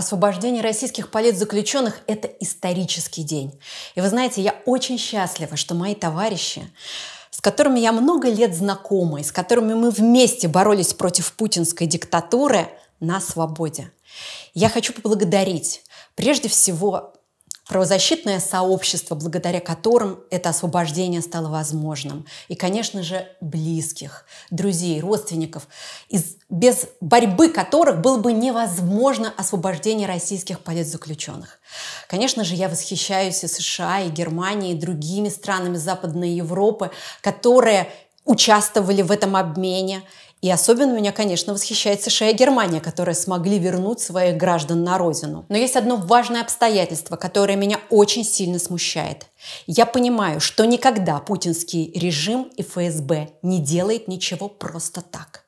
Освобождение российских политзаключенных – это исторический день. И вы знаете, я очень счастлива, что мои товарищи, с которыми я много лет знакома, и с которыми мы вместе боролись против путинской диктатуры, на свободе. Я хочу поблагодарить прежде всего правозащитное сообщество, благодаря которым это освобождение стало возможным. И, конечно же, близких, друзей, родственников, из, без борьбы которых было бы невозможно освобождение российских политзаключенных. Конечно же, я восхищаюсь и США, и Германией, и другими странами Западной Европы, которые участвовали в этом обмене и особенно меня, конечно, восхищает США и Германия, которые смогли вернуть своих граждан на родину. Но есть одно важное обстоятельство, которое меня очень сильно смущает. Я понимаю, что никогда путинский режим и ФСБ не делает ничего просто так.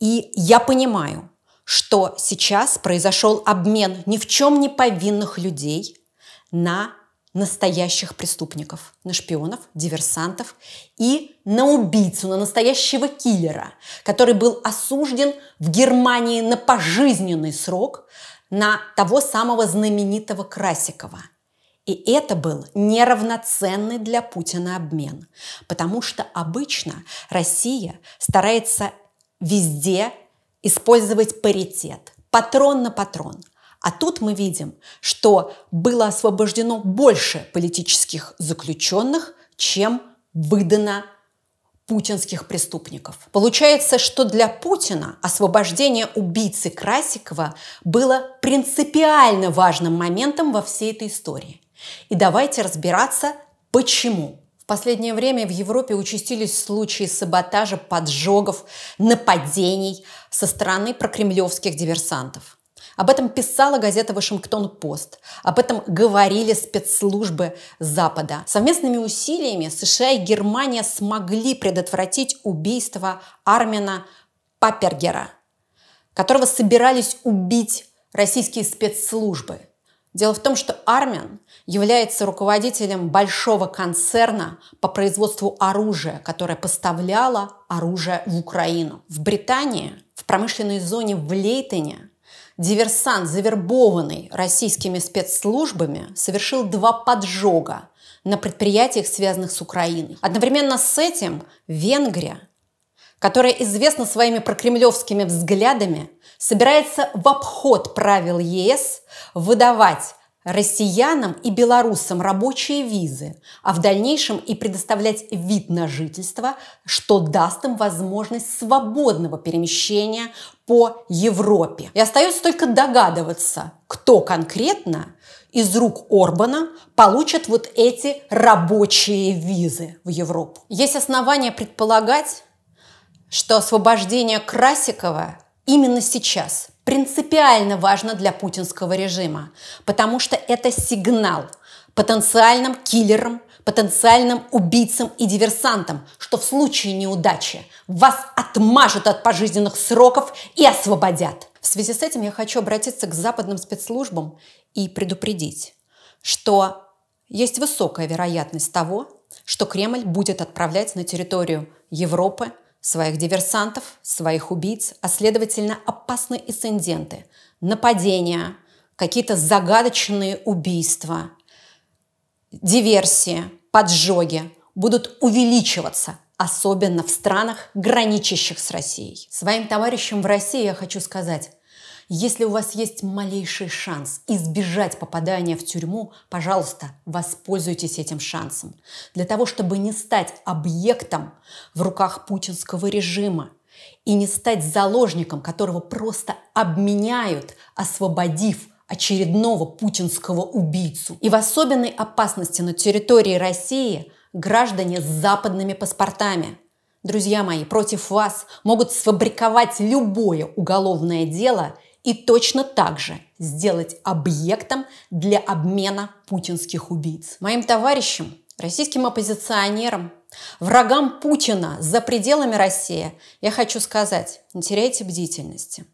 И я понимаю, что сейчас произошел обмен ни в чем не повинных людей на настоящих преступников, на шпионов, диверсантов и на убийцу, на настоящего киллера, который был осужден в Германии на пожизненный срок на того самого знаменитого Красикова. И это был неравноценный для Путина обмен, потому что обычно Россия старается везде использовать паритет, патрон на патрон. А тут мы видим, что было освобождено больше политических заключенных, чем выдано путинских преступников. Получается, что для Путина освобождение убийцы Красикова было принципиально важным моментом во всей этой истории. И давайте разбираться, почему. В последнее время в Европе участились случаи саботажа, поджогов, нападений со стороны прокремлевских диверсантов. Об этом писала газета «Вашингтон-Пост». Об этом говорили спецслужбы Запада. Совместными усилиями США и Германия смогли предотвратить убийство Армина Папергера, которого собирались убить российские спецслужбы. Дело в том, что Армен является руководителем большого концерна по производству оружия, которое поставляло оружие в Украину. В Британии, в промышленной зоне в Лейтоне, Диверсант, завербованный российскими спецслужбами, совершил два поджога на предприятиях, связанных с Украиной. Одновременно с этим Венгрия, которая известна своими прокремлевскими взглядами, собирается в обход правил ЕС выдавать россиянам и белорусам рабочие визы, а в дальнейшем и предоставлять вид на жительство, что даст им возможность свободного перемещения по Европе. И остается только догадываться, кто конкретно из рук Орбана получит вот эти рабочие визы в Европу. Есть основания предполагать, что освобождение Красикова именно сейчас – принципиально важно для путинского режима, потому что это сигнал потенциальным киллерам, потенциальным убийцам и диверсантам, что в случае неудачи вас отмажут от пожизненных сроков и освободят. В связи с этим я хочу обратиться к западным спецслужбам и предупредить, что есть высокая вероятность того, что Кремль будет отправлять на территорию Европы своих диверсантов, своих убийц, а следовательно опасные инциденты, нападения, какие-то загадочные убийства, диверсии, поджоги будут увеличиваться, особенно в странах, граничащих с Россией. Своим товарищам в России я хочу сказать, если у вас есть малейший шанс избежать попадания в тюрьму, пожалуйста, воспользуйтесь этим шансом. Для того, чтобы не стать объектом в руках путинского режима и не стать заложником, которого просто обменяют, освободив очередного путинского убийцу. И в особенной опасности на территории России граждане с западными паспортами. Друзья мои, против вас могут сфабриковать любое уголовное дело – и точно так же сделать объектом для обмена путинских убийц. Моим товарищам, российским оппозиционерам, врагам Путина за пределами России, я хочу сказать, не теряйте бдительности.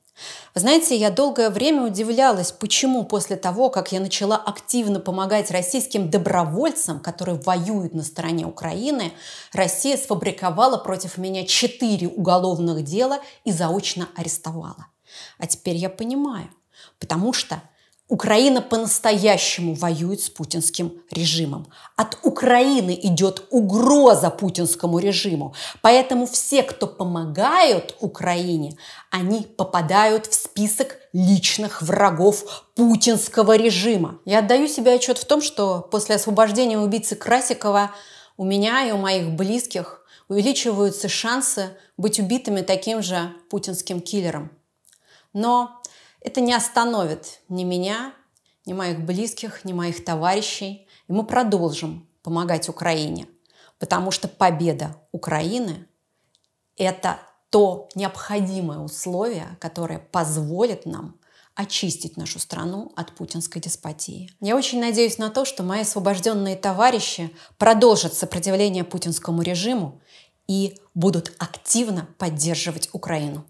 Вы знаете, я долгое время удивлялась, почему после того, как я начала активно помогать российским добровольцам, которые воюют на стороне Украины, Россия сфабриковала против меня четыре уголовных дела и заочно арестовала. А теперь я понимаю, потому что Украина по-настоящему воюет с путинским режимом. От Украины идет угроза путинскому режиму. Поэтому все, кто помогают Украине, они попадают в список личных врагов путинского режима. Я отдаю себе отчет в том, что после освобождения убийцы Красикова у меня и у моих близких увеличиваются шансы быть убитыми таким же путинским киллером. Но это не остановит ни меня, ни моих близких, ни моих товарищей. И мы продолжим помогать Украине, потому что победа Украины – это то необходимое условие, которое позволит нам очистить нашу страну от путинской деспотии. Я очень надеюсь на то, что мои освобожденные товарищи продолжат сопротивление путинскому режиму и будут активно поддерживать Украину.